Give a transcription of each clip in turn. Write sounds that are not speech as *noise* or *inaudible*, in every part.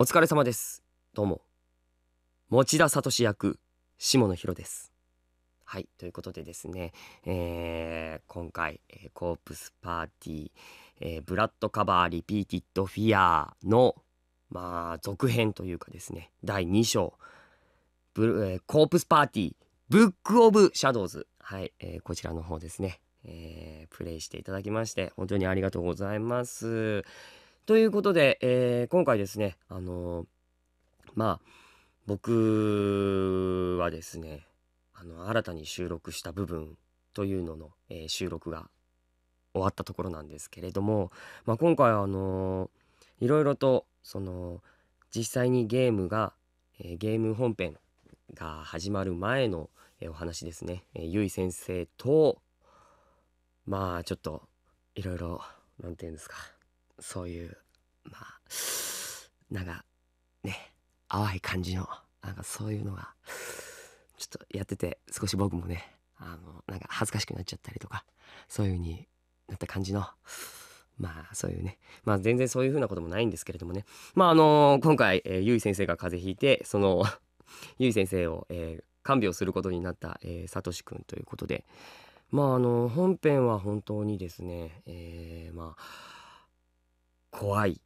お疲れ様です。どうも。持田聡役、下野紘です。はい、ということでですね、えー、今回、えー、コープスパーティー、えー、ブラッドカバーリピーティッドフィアーの、まあ、続編というかですね、第2章、ブえー、コープスパーティー、ブックオブシャドウズ。はい、えー、こちらの方ですね、えー、プレイしていただきまして、本当にありがとうございます。ということで、えー、今回ですね、あのー、まあ、僕はですね、あの、新たに収録した部分というのの、えー、収録が終わったところなんですけれども、まあ、今回はあのー、いろいろと、その、実際にゲームが、えー、ゲーム本編が始まる前の、えお話ですね、えー、ゆい先生と、まあ、ちょっと、いろいろ、何て言うんですか、そういうまあなんかね淡い感じのなんかそういうのがちょっとやってて少し僕もねあのなんか恥ずかしくなっちゃったりとかそういう風になった感じのまあそういうねまあ全然そういう風なこともないんですけれどもねまああのー、今回、えー、ゆい先生が風邪ひいてそのゆい *laughs* 先生を、えー、看病することになった、えー、さとしくんということでまああの本編は本当にですね、えー、まあ怖い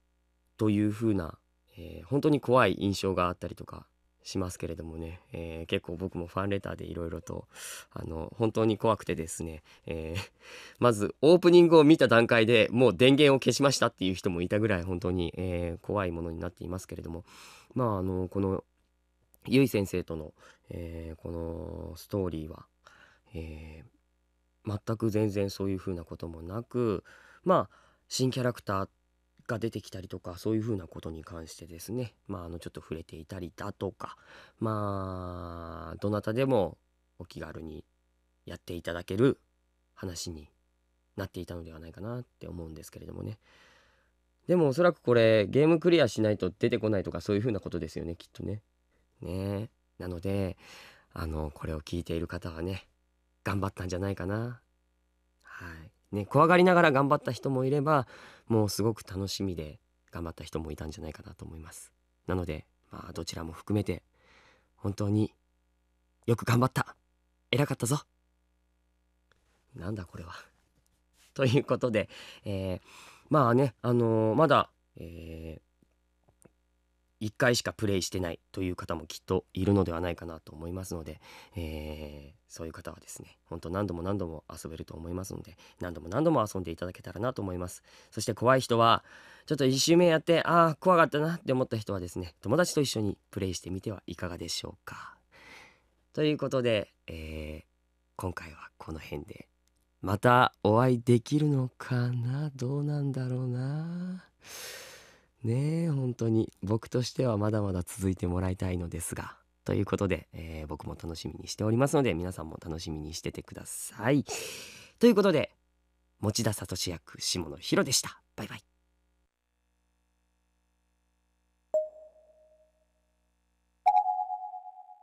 という風な、えー、本当に怖い印象があったりとかしますけれどもね、えー、結構僕もファンレターでいろいろとあの本当に怖くてですね、えー、*laughs* まずオープニングを見た段階でもう電源を消しましたっていう人もいたぐらい本当に、えー、怖いものになっていますけれどもまああのこのゆい先生との、えこのストーリーは、え全く全然そういうふうなこともなくまあ新キャラクターが出てきたりとかそういうふうなことに関してですねまああのちょっと触れていたりだとかまあどなたでもお気軽にやっていただける話になっていたのではないかなって思うんですけれどもねでもおそらくこれゲームクリアしないと出てこないとかそういうふうなことですよねきっとねねなのであのこれを聞いている方はね頑張ったんじゃないかなはいね怖がりながら頑張った人もいればもうすごく楽しみで頑張った人もいたんじゃないかなと思いますなのでまあどちらも含めて本当によく頑張った偉かったぞなんだこれはということで、えー、まあねあのー、まだ、えー1回しかプレイしてないという方もきっといるのではないかなと思いますので、えー、そういう方はですねほんと何度も何度も遊べると思いますので何度も何度も遊んでいただけたらなと思いますそして怖い人はちょっと1周目やってああ怖かったなって思った人はですね友達と一緒にプレイしてみてはいかがでしょうかということで、えー、今回はこの辺でまたお会いできるのかなどうなんだろうなねえ本当に僕としてはまだまだ続いてもらいたいのですがということで、えー、僕も楽しみにしておりますので皆さんも楽しみにしててください。ということで持田聡役下野紘でした。バイバイ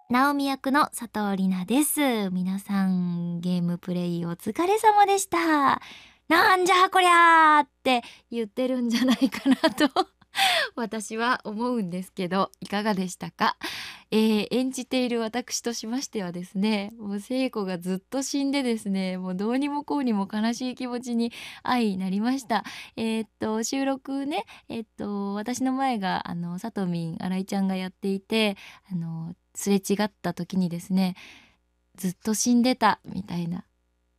直美役の佐藤里奈です。皆さん、ゲームプレイお疲れ様でした。なんじゃこりゃーって言ってるんじゃないかなと *laughs* 私は思うんですけどいかがでしたか、えー、演じている私としましてはですねもう聖子がずっと死んでですねもうどうにもこうにも悲しい気持ちに愛になりましたえー、っと収録ねえー、っと私の前があのさとみん新井ちゃんがやっていてあのすれ違った時にですねずっと死んでたみたいな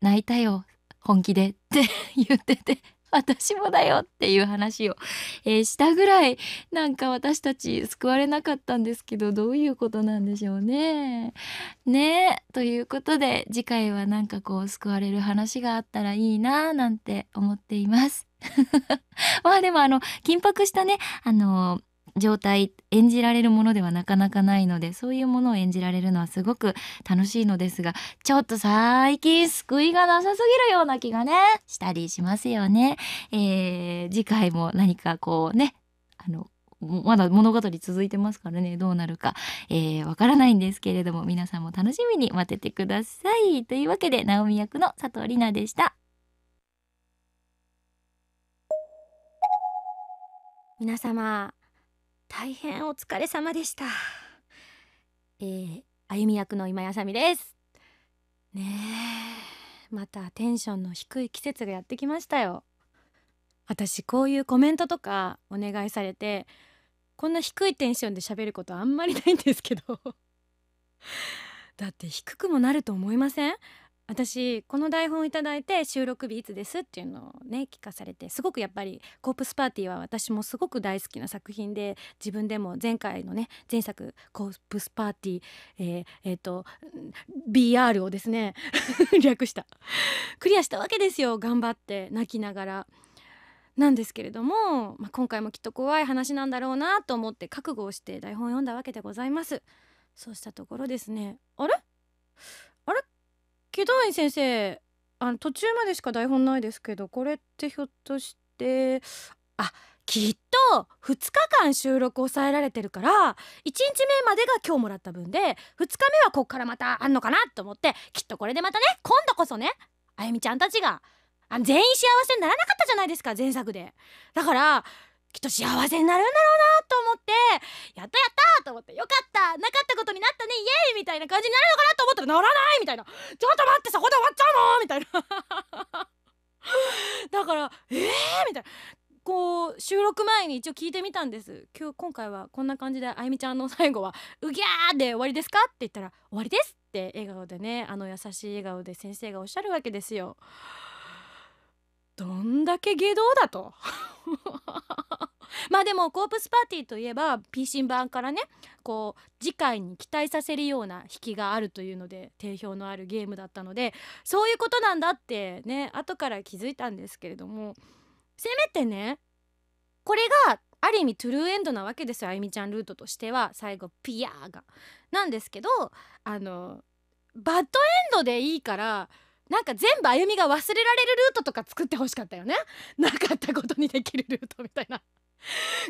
泣いたよ本気でって *laughs* 言ってて *laughs* 私もだよっていう話を、えー、したぐらいなんか私たち救われなかったんですけどどういうことなんでしょうね。ねということで次回はなんかこう救われる話があったらいいななんて思っています。*laughs* まあでもあの緊迫したねあの状態演じられるものではなかなかないのでそういうものを演じられるのはすごく楽しいのですがちょっと最近救いがなさすぎるような気がねしたりしますよね。えー、次回も何かこうねあのまだ物語続いてますからねどうなるかわ、えー、からないんですけれども皆さんも楽しみに待っててください。というわけで直美役の佐藤里奈でした。皆様大変お疲れ様でした。えー、あゆみ役の今やさみです。ねえ、またテンションの低い季節がやってきましたよ。私こういうコメントとかお願いされてこんな低いテンションで喋ることあんまりないんですけど *laughs* だって低くもなると思いません私この台本いただいて収録日いつですっていうのをね聞かされてすごくやっぱり「コープスパーティー」は私もすごく大好きな作品で自分でも前回のね前作「コープスパーティー」えー、えー、と BR をですね *laughs* 略したクリアしたわけですよ頑張って泣きながら。なんですけれども、まあ、今回もきっと怖い話なんだろうなと思って覚悟をして台本を読んだわけでございます。そうしたところですねあれあれ祁答院先生あの途中までしか台本ないですけどこれってひょっとしてあきっと2日間収録抑えられてるから1日目までが今日もらった分で2日目はこっからまたあんのかなと思ってきっとこれでまたね今度こそねあゆみちゃんたちがあ全員幸せにならなかったじゃないですか前作でだからきっと幸せになるんだろうなと思ってやったやったと思ってよかったなかったことになったみたいな感じになるのかなと思ったらならないみたいなちょっと待ってそこで終わっちゃうのみたいな *laughs* だからえーみたいなこう収録前に一応聞いてみたんです今日今回はこんな感じであゆみちゃんの最後は「うぎゃー!」で終わりですかって言ったら「終わりです!」って笑顔でねあの優しい笑顔で先生がおっしゃるわけですよ。どんだけ下道だと *laughs* まあでもコープスパーティーといえば P c 版からねこう次回に期待させるような引きがあるというので定評のあるゲームだったのでそういうことなんだってね後から気づいたんですけれどもせめてねこれがある意味トゥルーエンドなわけですよあゆみちゃんルートとしては最後ピヤーが。なんですけどあのバッドエンドでいいからなんか全部歩みが忘れられるルートとか作ってほしかったよね *laughs* なかったことにできるルートみたいな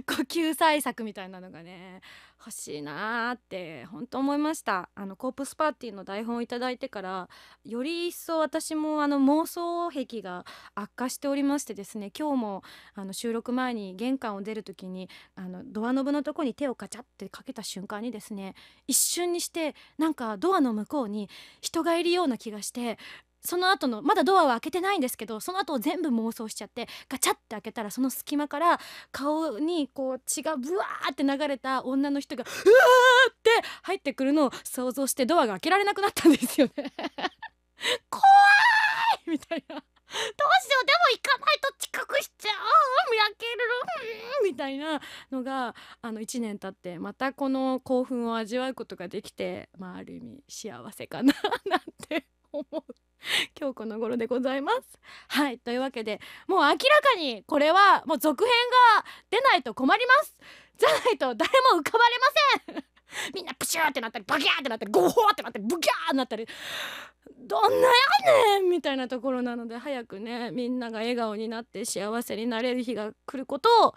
呼吸対策みたいなのがね欲しいなーって本当思いましたあのコープスパーティーの台本を頂いてからより一層私もあの妄想癖が悪化しておりましてですね今日もあの収録前に玄関を出る時にあのドアノブのとこに手をカチャってかけた瞬間にですね一瞬にしてなんかドアの向こうに人がいるような気がしてその後のまだドアは開けてないんですけどその後全部妄想しちゃってガチャって開けたらその隙間から顔にこう血がブワーって流れた女の人がうわーって入ってくるのを想像してドアが開けられなくなったんですよね *laughs* 怖いみたいなどうしようでも行かないと近くしちゃう開けるみたいなのがあの1年経ってまたこの興奮を味わうことができてまあある意味幸せかななんて思う。*laughs* 今日この頃でございます。はいというわけでもう明らかにこれはもう続編が出ないと困りますじゃないと誰も浮かばれません *laughs* みんなプシューってなったりバキャーってなったりゴホーってなったりブキャーってなったりどんなやねんみたいなところなので早くねみんなが笑顔になって幸せになれる日が来ることを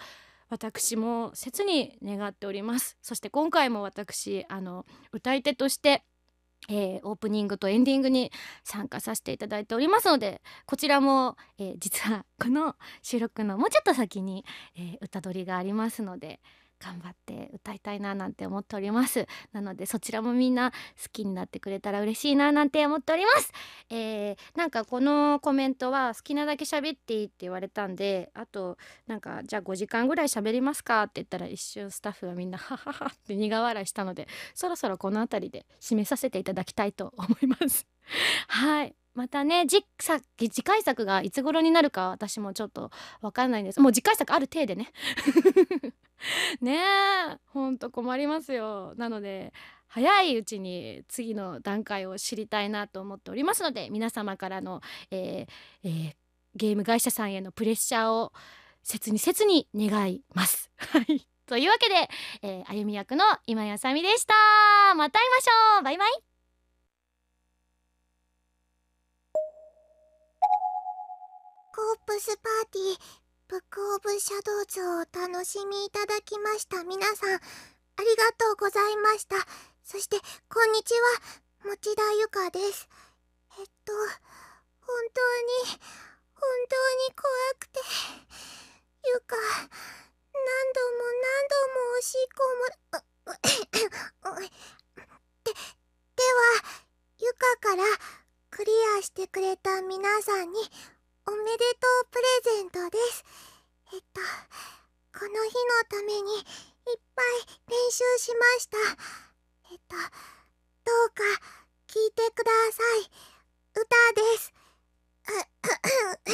私も切に願っておりますそして今回も私あの歌い手としてえー、オープニングとエンディングに参加させていただいておりますのでこちらも、えー、実はこの収録のもうちょっと先に、えー、歌取りがありますので頑張って歌いたいななんて思っておりますなのでそちらもみんな好きになってくれたら嬉しいななんて思っております、えー、なんかこのコメントは好きなだけ喋っていいって言われたんであとなんかじゃあ5時間ぐらい喋りますかって言ったら一瞬スタッフがみんな *laughs* ハハハって苦笑いしたのでそろそろこの辺りで締めさせていただきたいと思いますはいまたね次次回作がいつ頃になるか私もちょっと分かんないんですもう次回作ある程度ね *laughs* ねえほんと困りますよなので早いうちに次の段階を知りたいなと思っておりますので皆様からの、えーえー、ゲーム会社さんへのプレッシャーを切に切に願います。*laughs* はい、というわけで、えー、あゆみ役の今やさみでしたまた会いましょうバイバイコープスパーティーブックオブシャドウズをお楽しみいただきました皆さんありがとうございましたそしてこんにちは持田ゆかですえっと本当に本当に怖くてゆか何度も何度もおしっこもでではゆかからクリアしてくれた皆さんにおめでとうプレゼントですえっとこの日のためにいっぱい練習しましたえっとどうか聞いてください歌です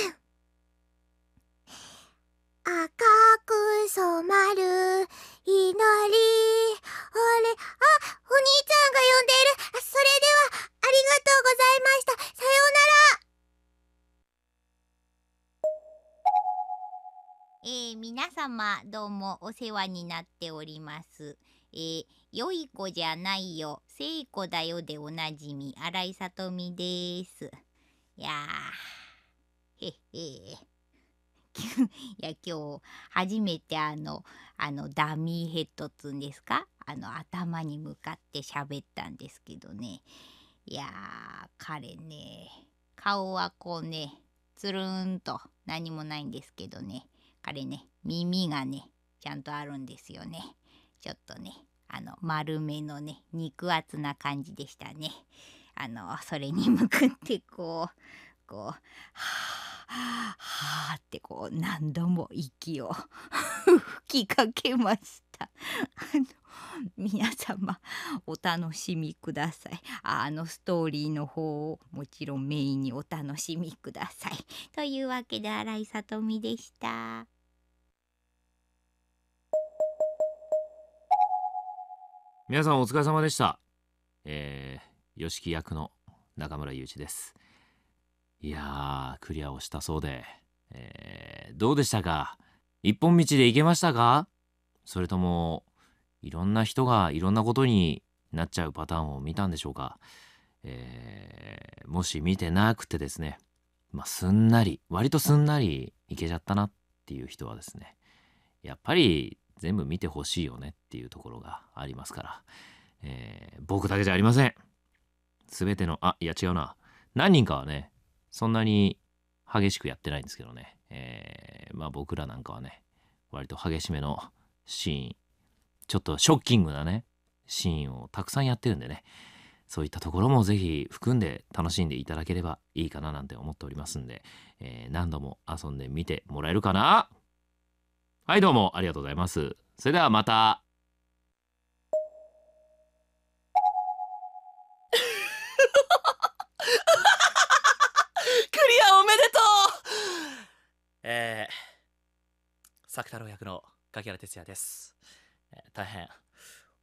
*coughs* 赤く染まる祈りあれあお兄ちゃんが呼んでいるそれではありがとうございましたさようならえー、皆様どうもお世話になっております。えー、良い子じゃないよ、聖子だよでおなじみ、新井さとみです。いやー、へへ *laughs* いや、今日、初めてあの、あの、ダミーヘッドつんですかあの、頭に向かって喋ったんですけどね。いやー、彼ね、顔はこうね、つるんと何もないんですけどね。彼ね耳がねちゃんとあるんですよねちょっとねあの丸めのね肉厚な感じでしたねあのそれに向かってこうこうはあはあってこう何度も息を吹きかけましたあの皆様お楽しみくださいあのストーリーの方をもちろんメインにお楽しみくださいというわけで新井さとみでした皆さんお疲れ様でしたえー、吉木役の中村祐一ですいやクリアをしたそうで、えー、どうでしたか一本道で行けましたかそれともいろんな人がいろんなことになっちゃうパターンを見たんでしょうか、えー、もし見てなくてですね、まあ、すんなり割とすんなりいけちゃったなっていう人はですねやっぱり全部見てほしいよねっていうところがありますから、えー、僕だけじゃありません全てのあいや違うな何人かはねそんなに激しくやってないんですけどね、えー、まあ僕らなんかはね割と激しめのシーンちょっとショッキングなねシーンをたくさんやってるんでねそういったところもぜひ含んで楽しんでいただければいいかななんて思っておりますんで、えー、何度も遊んでみてもらえるかなはいどうもありがとうございますそれではまた *laughs* クリアおめでとうえー、作太郎役の柿原哲也です、えー、大変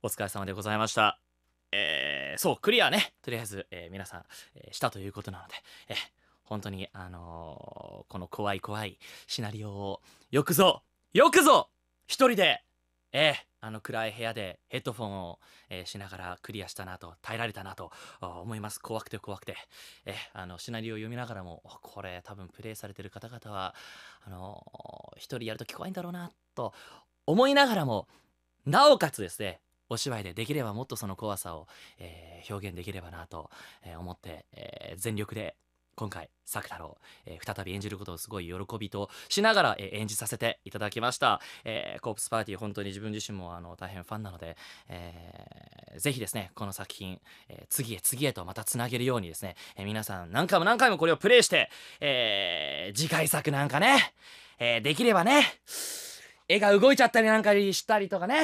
お疲れ様でございましたえー、そうクリアねとりあえず、えー、皆さん、えしたということなので、えー、本当にあのこの怖い怖いシナリオをよくぞよくぞ一人でええ、あの暗い部屋でヘッドフォンを、えー、しながらクリアしたなと、耐えられたなと思います。怖くて怖くて。えあの、シナリオを読みながらも、これ多分プレイされてる方々は、あのー、一人やると怖いんだろうな、と思いながらも、なおかつですね、お芝居でできればもっとその怖さを、えー、表現できればなと思って、えー、全力で今回作太郎、えー、再び演じることをすごい喜びとしながら、えー、演じさせていただきました、えー、コープスパーティー本当に自分自身もあの大変ファンなので、えー、ぜひですねこの作品、えー、次へ次へとまたつなげるようにですね、えー、皆さん何回も何回もこれをプレイして、えー、次回作なんかね、えー、できればね絵が動いちゃったりなんかしたりとかね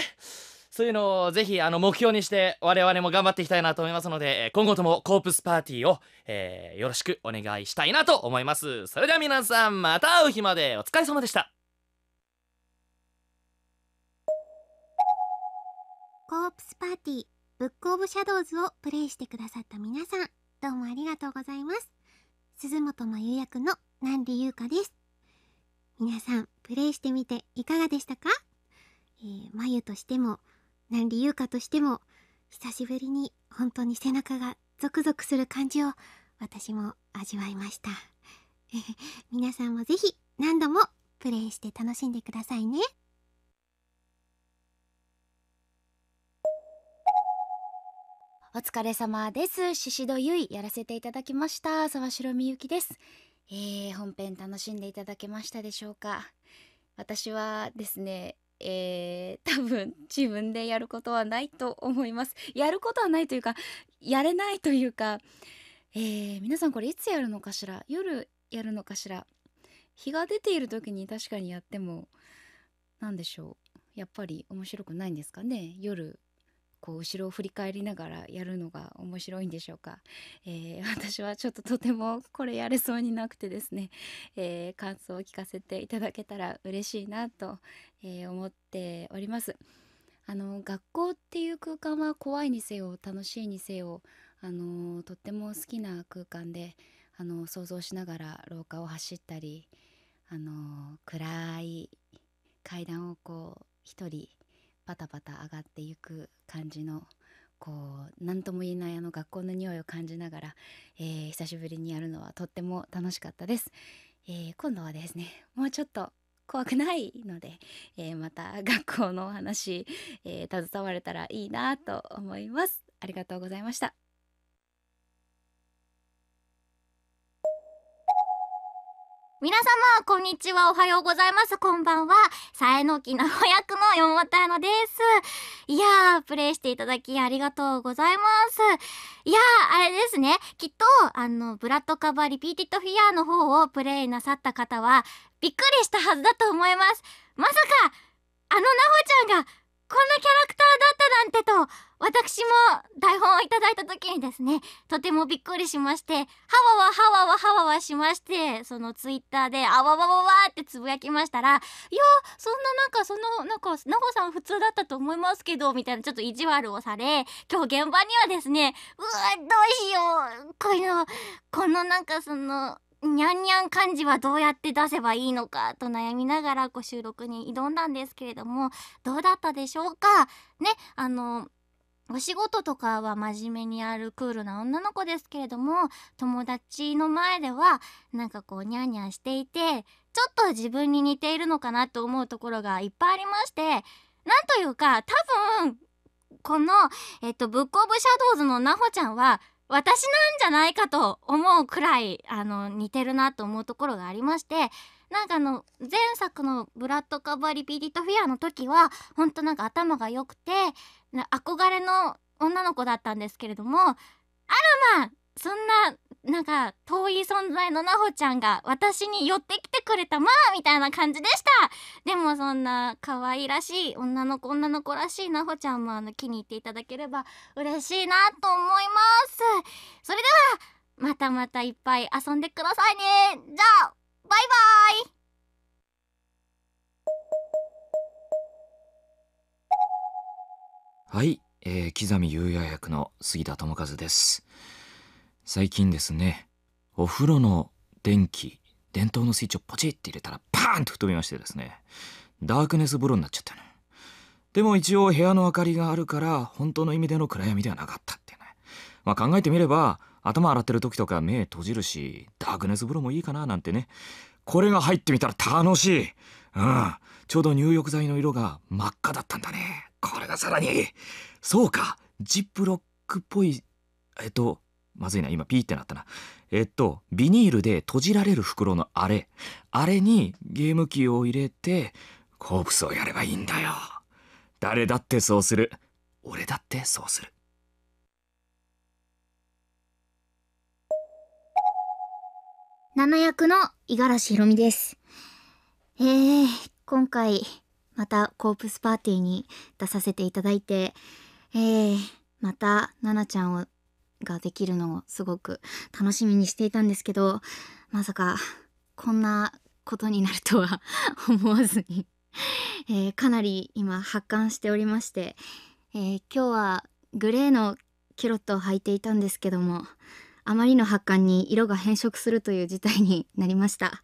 そういうのをぜひあの目標にして我々も頑張っていきたいなと思いますので今後ともコープスパーティーを、えー、よろしくお願いしたいなと思いますそれでは皆さんまた会う日までお疲れ様でしたコープスパーティーブックオブシャドウズをプレイしてくださった皆さんどうもありがとうございます鈴本真由役の南里優香です皆さんプレイしてみていかがでしたか、えー、まゆとしてもな理由かとしても久しぶりに本当に背中がゾクゾクする感じを私も味わいました *laughs* 皆さんもぜひ何度もプレイして楽しんでくださいねお疲れ様ですししどゆいやらせていただきました沢城みゆきですえー、本編楽しんでいただけましたでしょうか私はですねえー、多分自分でやることはないと思います。やることはないというか、やれないというか、えー、皆さんこれいつやるのかしら夜やるのかしら日が出ている時に確かにやっても、何でしょう。やっぱり面白くないんですかね夜こう後ろを振り返りながらやるのが面白いんでしょうか、えー、*laughs* 私はちょっととてもこれやれそうになくてですね、えー、感想を聞かせていただけたら嬉しいなと、えー、思っておりますあの学校っていう空間は怖いにせよ楽しいにせよあのとっても好きな空間であの想像しながら廊下を走ったりあの暗い階段をこう一人パタパタ上がっていく感じのこう何とも言えないあの学校の匂いを感じながら、えー、久しぶりにやるのはとっても楽しかったです、えー、今度はですね *laughs* もうちょっと怖くないので、えー、また *laughs* 学校のお話、え携われたらいいなと思いますありがとうございました皆様、こんにちは、おはようございます、こんばんは。さえのきな子役の山本彩乃です。いやー、プレイしていただきありがとうございます。いやー、あれですね、きっと、あの、ブラッドカバーリピーティッドフィアーの方をプレイなさった方は、びっくりしたはずだと思います。まさか、あのなほちゃんが、こんなキャラクターだったなんてと私も台本をいただいた時にですねとてもびっくりしましてはわわはわわはわしましてそのツイッターであわわわわってつぶやきましたら「いやそんななんかそのなんかなほさん普通だったと思いますけど」みたいなちょっと意地悪をされ今日現場にはですねうわどうしようこのこのなんかそのにゃんにゃん漢字はどうやって出せばいいのかと悩みながらご収録に挑んだんですけれどもどうだったでしょうかねあのお仕事とかは真面目にあるクールな女の子ですけれども友達の前ではなんかこうニャンニャンしていてちょっと自分に似ているのかなと思うところがいっぱいありましてなんというか多分この、えっと、ブックオブシャドウズのなほちゃんは私なんじゃないかと思うくらいあの似てるなと思うところがありましてなんかあの前作の「ブラッド・カバー・リピーディット・フィア」の時はほんとなんか頭が良くて憧れの女の子だったんですけれどもあマンそんななんか遠い存在のなほちゃんが私に寄ってきてくれたまあみたいな感じでしたでもそんな可愛らしい女の子女の子らしいなほちゃんもあの気に入っていただければ嬉しいなと思いますそれではまたまたいっぱい遊んでくださいねじゃあバイバイはい、えー、刻みうや役の杉田智和です最近ですねお風呂の電気電灯のスイッチをポチって入れたらパーンと吹っ飛びましてですねダークネス風呂になっちゃったのでも一応部屋の明かりがあるから本当の意味での暗闇ではなかったってねまあ考えてみれば頭洗ってる時とか目閉じるしダークネス風呂もいいかななんてねこれが入ってみたら楽しいうんちょうど入浴剤の色が真っ赤だったんだねこれがさらにそうかジップロックっぽいえっとまずいな今ピーってなったなえっとビニールで閉じられる袋のあれあれにゲーム機を入れてコープスをやればいいんだよ誰だってそうする俺だってそうする七役の五十嵐ひろみですえー、今回またコープスパーティーに出させていただいてえー、また奈々ちゃんをができるのをすごく楽しみにしていたんですけどまさかこんなことになるとは *laughs* 思わずにえー、かなり今発汗しておりまして、えー、今日はグレーのキュロットを履いていたんですけどもあまりの発汗に色が変色するという事態になりました、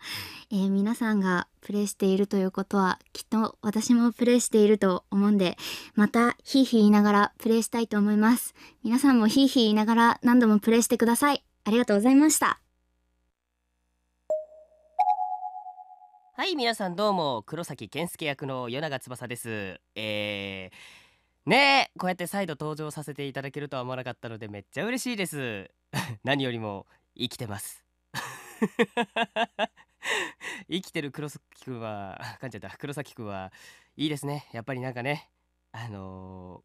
えー、皆さんがプレイしているということはきっと私もプレイしていると思うんでまたヒーヒー言いながらプレイしたいと思います皆さんもヒーヒー言いながら何度もプレイしてくださいありがとうございましたはい皆さんどうも黒崎健介役の与永翼ですえーねこうやって再度登場させていただけるとは思わなかったのでめっちゃ嬉しいです *laughs* 何よりも生きてます *laughs* 生きてる黒崎くんはかんじゃった黒崎くんはいいですねやっぱりなんかねあのー、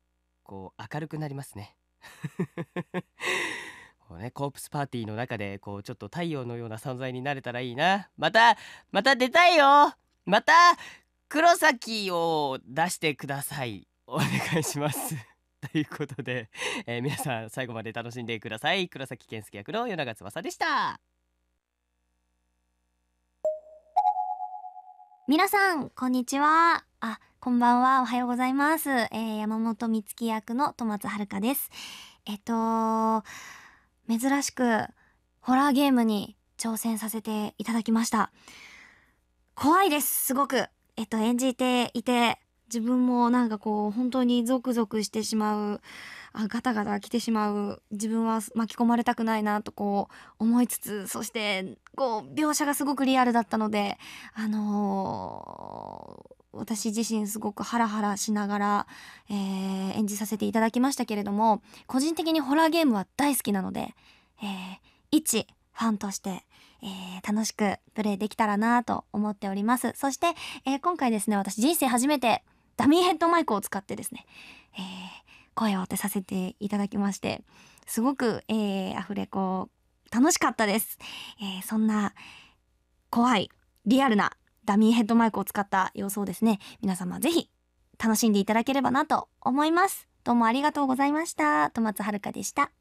こう明るくなりますね *laughs* こうねコープスパーティーの中でこうちょっと太陽のような存在になれたらいいなまたまた出たいよまた黒崎を出してくださいお願いしますということで、*laughs* えー、皆さん最後まで楽しんでください黒崎健介役の与永翼でした皆さんこんにちはあこんばんはおはようございます、えー、山本美月役の戸松遥ですえっと珍しくホラーゲームに挑戦させていただきました怖いですすごくえっと演じていて自分もなんかこう本当にゾクゾクしてしまうあガタガタ来てしまう自分は巻き込まれたくないなとこう思いつつそしてこう描写がすごくリアルだったのであのー私自身すごくハラハラしながら、えー、演じさせていただきましたけれども個人的にホラーゲームは大好きなので、えー、一ファンとして、えー、楽しくプレイできたらなと思っておりますそして、えー、今回ですね私人生初めてダミーヘッドマイクを使ってですね、えー、声を当てさせていただきまして、すごく、えー、アフレコ楽しかったです。えー、そんな怖い、リアルなダミーヘッドマイクを使った様子をですね、皆様ぜひ楽しんでいただければなと思います。どうもありがとうございました。戸松遥でした。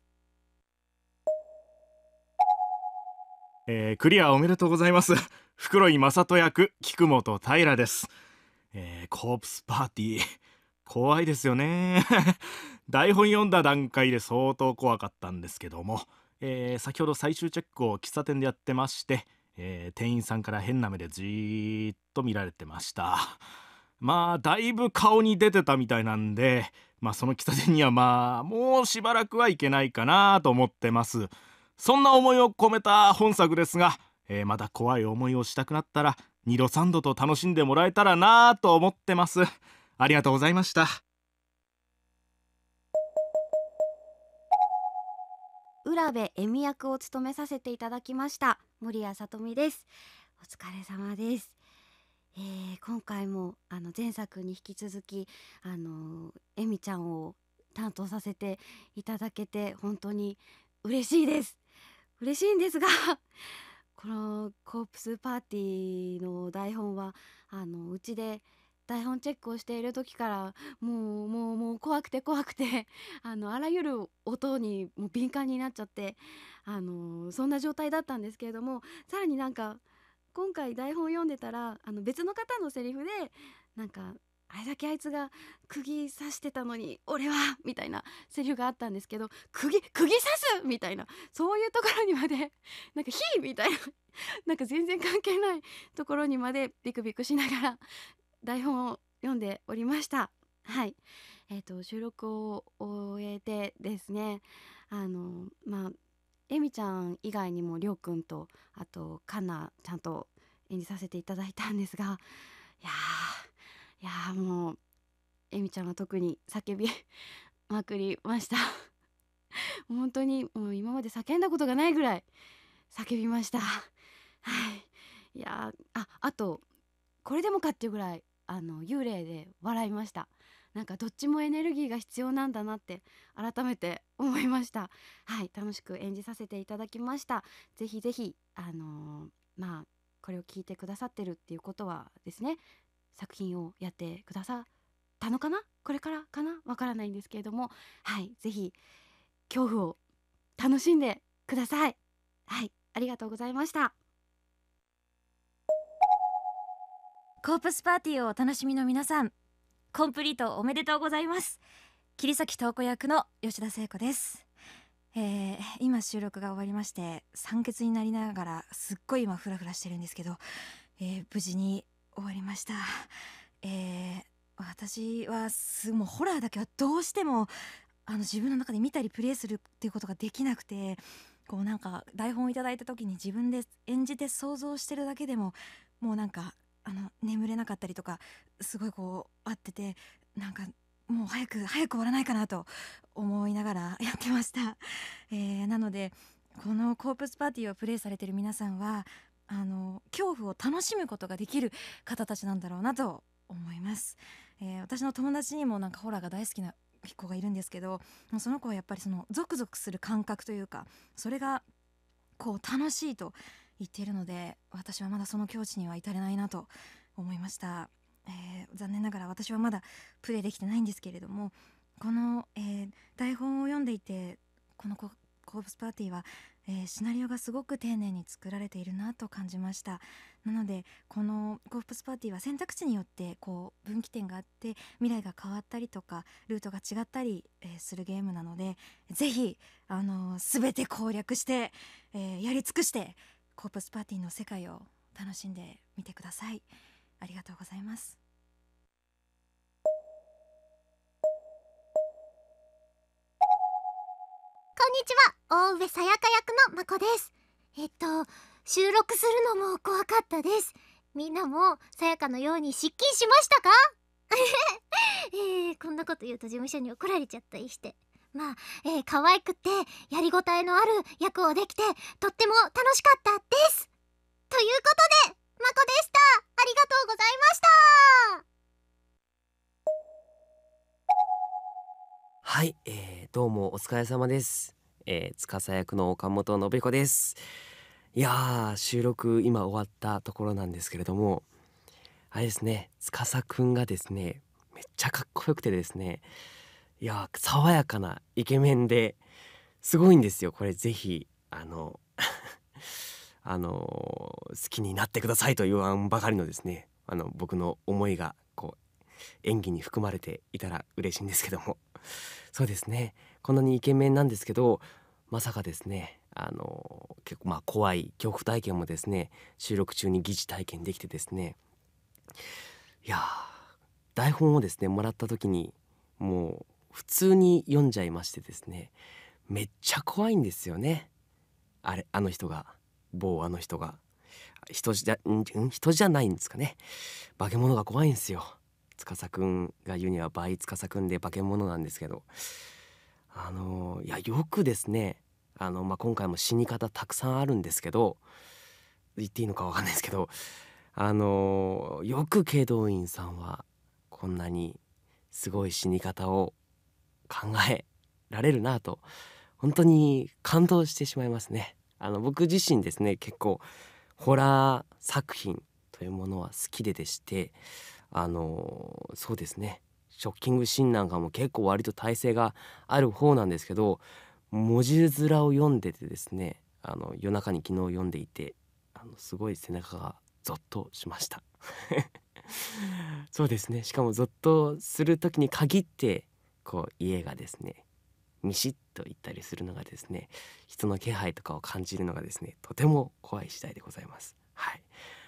えー、クリアおめでとうございます。袋井正人役、菊本平です。えー、コープスパーティー *laughs* 怖いですよね *laughs* 台本読んだ段階で相当怖かったんですけども、えー、先ほど最終チェックを喫茶店でやってまして、えー、店員さんから変な目でじーっと見られてました *laughs* まあだいぶ顔に出てたみたいなんでまあその喫茶店にはまあもうしばらくはいけないかなと思ってますそんな思いを込めた本作ですがえー、まだ怖い思いをしたくなったら二度三度と楽しんでもらえたらなぁと思ってますありがとうございました浦部恵美役を務めさせていただきました森谷さとみですお疲れ様です、えー、今回もあの前作に引き続きあの恵美ちゃんを担当させていただけて本当に嬉しいです嬉しいんですがこのコープスパーティーの台本はあのうちで台本チェックをしている時からもうもうもう怖くて怖くて *laughs* あのあらゆる音にもう敏感になっちゃってあのそんな状態だったんですけれどもさらになんか今回台本読んでたらあの別の方のセリフでなんかあれだけあいつが釘刺してたのに俺はみたいなセリフがあったんですけど釘釘刺すみたいなそういうところにまで *laughs* なんか火みたいななんか全然関係ないところにまでビクビクしながら台本を読んでおりました。はい、えーと、収録を終えてですねあのまあえみちゃん以外にもりょうくんとあとかなちゃんと演じさせていただいたんですがいやーいやもうえみちゃんは特に叫び *laughs* まくりました *laughs* 本当にもう今まで叫んだことがないぐらい叫びました *laughs* はいいやああとこれでもかっていうぐらいあの幽霊で笑いましたなんかどっちもエネルギーが必要なんだなって改めて思いましたはい楽しく演じさせていただきましたぜひぜひあのー、まあこれを聞いてくださってるっていうことはですね作品をやってくださったのかなこれからかなわからないんですけれどもはいぜひ恐怖を楽しんでくださいはいありがとうございましたコープスパーティーをお楽しみの皆さんコンプリートおめでとうございます桐崎東子役の吉田聖子ですえー、今収録が終わりまして酸欠になりながらすっごい今フラフラしてるんですけど、えー、無事に終わりましたえー、私はすもうホラーだけはどうしてもあの自分の中で見たりプレイするっていうことができなくてこうなんか台本をいただいた時に自分で演じて想像してるだけでももうなんかあの眠れなかったりとかすごいこう合っててなんかもう早く早く終わらないかなと思いながら *laughs* やってました、えー、なのでこのコープスパーティーをプレイされてる皆さんはあの恐怖を楽しむことができる方たちなんだろうなと思います、えー、私の友達にもなんかホラーが大好きな子がいるんですけどその子はやっぱりそのゾクゾクする感覚というかそれがこう楽しいと言っているので私はまだその境地には至れないなと思いました、えー、残念ながら私はまだプレイできてないんですけれどもこの、えー、台本を読んでいてこのコープスパーティーはえー、シナリオがすごく丁寧に作られているなと感じましたなのでこの「コープスパーティー」は選択肢によってこう分岐点があって未来が変わったりとかルートが違ったり、えー、するゲームなのでぜひ、あのー、全て攻略して、えー、やり尽くしてコープスパーティーの世界を楽しんでみてくださいありがとうございます大上さやか役のまこですえっと収録するのも怖かったですみんなもさやかのように失禁しましたか *laughs* えー、こんなこと言うと事務所に怒られちゃったりしてまあ、えー、可愛くてやりごたえのある役をできてとっても楽しかったですということでまこでしたありがとうございましたはい、えー、どうもお疲れ様ですえー、司役の岡本信子ですいや収録今終わったところなんですけれどもあれですね司くんがですねめっちゃかっこよくてですねいや爽やかなイケメンですごいんですよこれ是非あの *laughs* あの好きになってくださいと言わんばかりのですねあの僕の思いがこう演技に含まれていたら嬉しいんですけどもそうですねこんなにイケメンなんですけどまさかですねあの結構まあ怖い恐怖体験もですね収録中に疑似体験できてですねいや台本をですねもらった時にもう普通に読んじゃいましてですねめっちゃ怖いんですよねあれあの人が某あの人が人じゃん人じゃないんですかね化け物が怖いんですよ司くんが言うには倍司くんで化け物なんですけどあのいやよくですねあの、まあ、今回も死に方たくさんあるんですけど言っていいのかわかんないですけどあのよく祁答院さんはこんなにすごい死に方を考えられるなと本当に感動してしまいますね。あの僕自身ですね結構ホラー作品というものは好きででしてあのそうですねショッキングシーンなんかも結構割と耐性がある方なんですけど文字面を読んでてですねあの夜中に昨日読んでいてあのすごい背中がゾッとしました *laughs* そうですねしかもゾッとする時に限ってこう家がですねミシッといったりするのがですね人の気配とかを感じるのがですねとても怖い次第でございますはい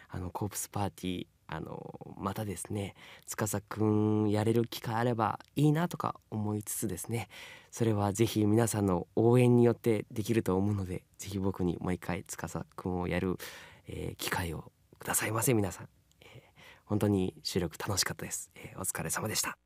あのコープスパーティーあのまたですね司くんやれる機会あればいいなとか思いつつですねそれは是非皆さんの応援によってできると思うので是非僕にもう一回司くんをやる、えー、機会をくださいませ皆さん、えー、本当に収録楽しかったです、えー、お疲れ様でした